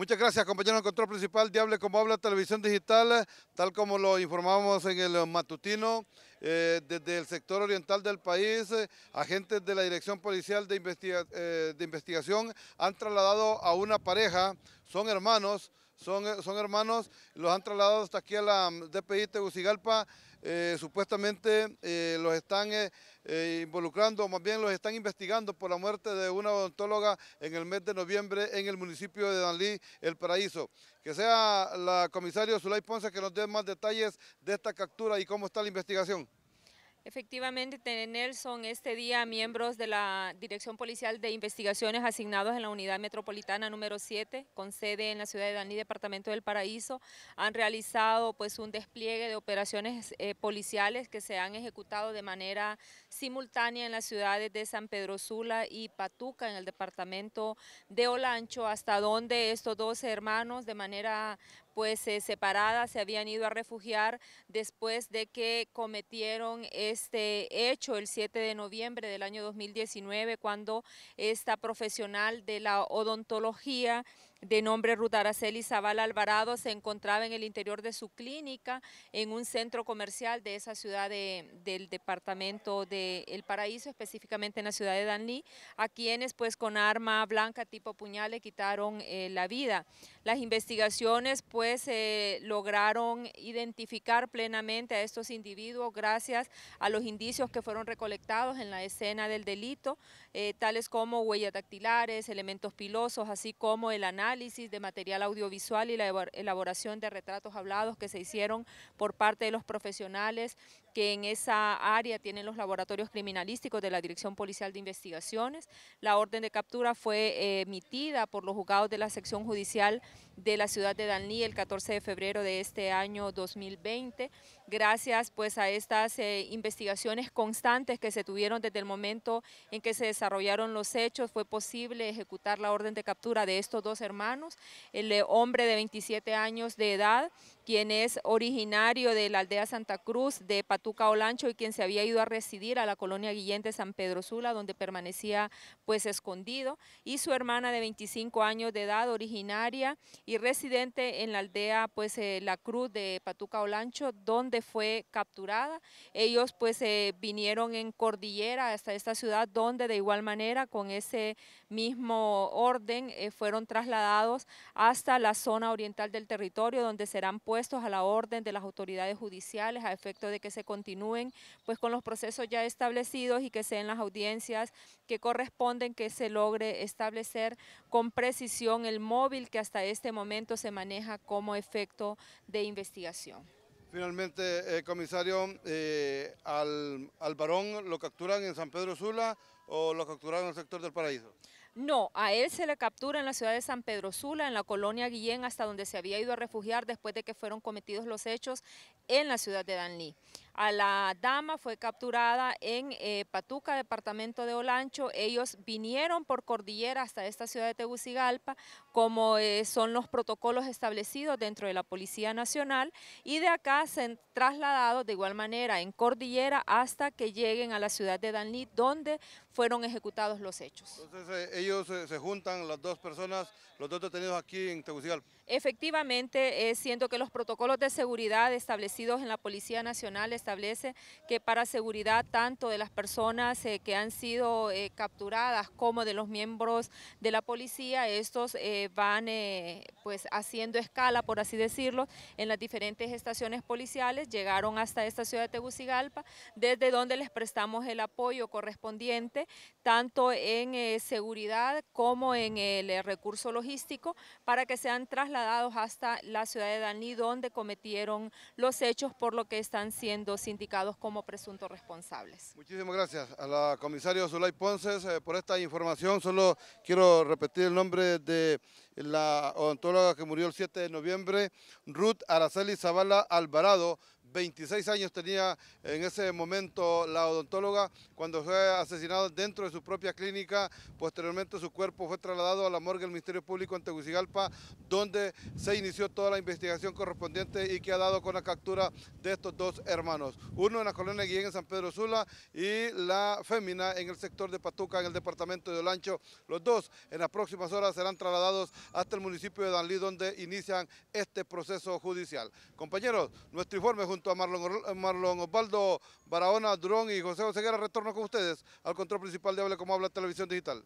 Muchas gracias, compañero control principal Diable Como Habla Televisión Digital, tal como lo informamos en el matutino, eh, desde el sector oriental del país, eh, agentes de la Dirección Policial de, eh, de Investigación han trasladado a una pareja, son hermanos, eh, son, hermanos, los han trasladado hasta aquí a la mm, DPI Tegucigalpa, eh, supuestamente eh, los están eh, involucrando, más bien los están investigando por la muerte de una odontóloga en el mes de noviembre en el municipio de Danlí, El Paraíso. Que sea la comisaria Zulay Ponce que nos dé más detalles de esta captura y cómo está la investigación. Efectivamente, Nelson, este día miembros de la Dirección Policial de Investigaciones asignados en la Unidad Metropolitana número 7, con sede en la ciudad de Daní, Departamento del Paraíso, han realizado pues, un despliegue de operaciones eh, policiales que se han ejecutado de manera simultánea en las ciudades de San Pedro Sula y Patuca, en el departamento de Olancho, hasta donde estos dos hermanos de manera pues eh, separadas se habían ido a refugiar después de que cometieron este hecho el 7 de noviembre del año 2019 cuando esta profesional de la odontología de nombre Ruth Araceli Zaval Alvarado se encontraba en el interior de su clínica en un centro comercial de esa ciudad del departamento de El Paraíso, específicamente en la ciudad de Danlí, a quienes pues con arma blanca tipo puñal le quitaron eh, la vida. Las investigaciones pues lograron identificar plenamente a estos individuos gracias a los indicios que fueron recolectados en la escena del delito, eh, tales como huellas dactilares, elementos pilosos, así como el análisis análisis de material audiovisual y la elaboración de retratos hablados que se hicieron por parte de los profesionales que en esa área tienen los laboratorios criminalísticos de la Dirección Policial de Investigaciones. La orden de captura fue eh, emitida por los juzgados de la sección judicial de la ciudad de Danlí el 14 de febrero de este año 2020, gracias pues a estas eh, investigaciones constantes que se tuvieron desde el momento en que se desarrollaron los hechos, fue posible ejecutar la orden de captura de estos dos hermanos, el eh, hombre de 27 años de edad quien es originario de la aldea Santa Cruz de Patuca Olancho y quien se había ido a residir a la colonia Guillén de San Pedro Sula, donde permanecía pues escondido, y su hermana de 25 años de edad, originaria y residente en la aldea pues eh, La Cruz de Patuca Olancho, donde fue capturada. Ellos pues eh, vinieron en cordillera hasta esta ciudad, donde de igual manera con ese mismo orden eh, fueron trasladados hasta la zona oriental del territorio, donde serán pues a la orden de las autoridades judiciales a efecto de que se continúen pues con los procesos ya establecidos y que sean las audiencias que corresponden que se logre establecer con precisión el móvil que hasta este momento se maneja como efecto de investigación. Finalmente, eh, comisario, eh, al, al varón lo capturan en San Pedro Sula o lo capturaron en el sector del Paraíso? No, a él se le captura en la ciudad de San Pedro Sula, en la colonia Guillén, hasta donde se había ido a refugiar después de que fueron cometidos los hechos en la ciudad de Danlí a la dama, fue capturada en eh, Patuca, departamento de Olancho. Ellos vinieron por cordillera hasta esta ciudad de Tegucigalpa, como eh, son los protocolos establecidos dentro de la Policía Nacional, y de acá se han trasladado de igual manera en cordillera hasta que lleguen a la ciudad de Danlí, donde fueron ejecutados los hechos. Entonces eh, ellos se juntan, las dos personas, los dos detenidos aquí en Tegucigalpa. Efectivamente, siendo que los protocolos de seguridad establecidos en la Policía Nacional establece que para seguridad tanto de las personas eh, que han sido eh, capturadas como de los miembros de la policía, estos eh, van pues haciendo escala, por así decirlo, en las diferentes estaciones policiales, llegaron hasta esta ciudad de Tegucigalpa, desde donde les prestamos el apoyo correspondiente, tanto en seguridad como en el recurso logístico, para que sean trasladados hasta la ciudad de Daní, donde cometieron los hechos por lo que están siendo indicados como presuntos responsables. Muchísimas gracias a la comisaria Zulay Ponces eh, por esta información. Solo quiero repetir el nombre de la odontóloga que murió el 7 de noviembre, Ruth Araceli Zavala Alvarado, 26 años tenía en ese momento la odontóloga cuando fue asesinada dentro de su propia clínica. Posteriormente su cuerpo fue trasladado a la morgue del Ministerio Público en Tegucigalpa, donde se inició toda la investigación correspondiente y que ha dado con la captura de estos dos hermanos. Uno en la colonia Guillén en San Pedro Sula y la fémina en el sector de Patuca, en el departamento de Olancho. Los dos en las próximas horas serán trasladados hasta el municipio de Danlí, donde inician este proceso judicial. Compañeros, nuestro informe junto a Marlon, eh, Marlon Osvaldo Barahona Durón y José Oseguera. Retorno con ustedes al control principal de Habla como Habla Televisión Digital.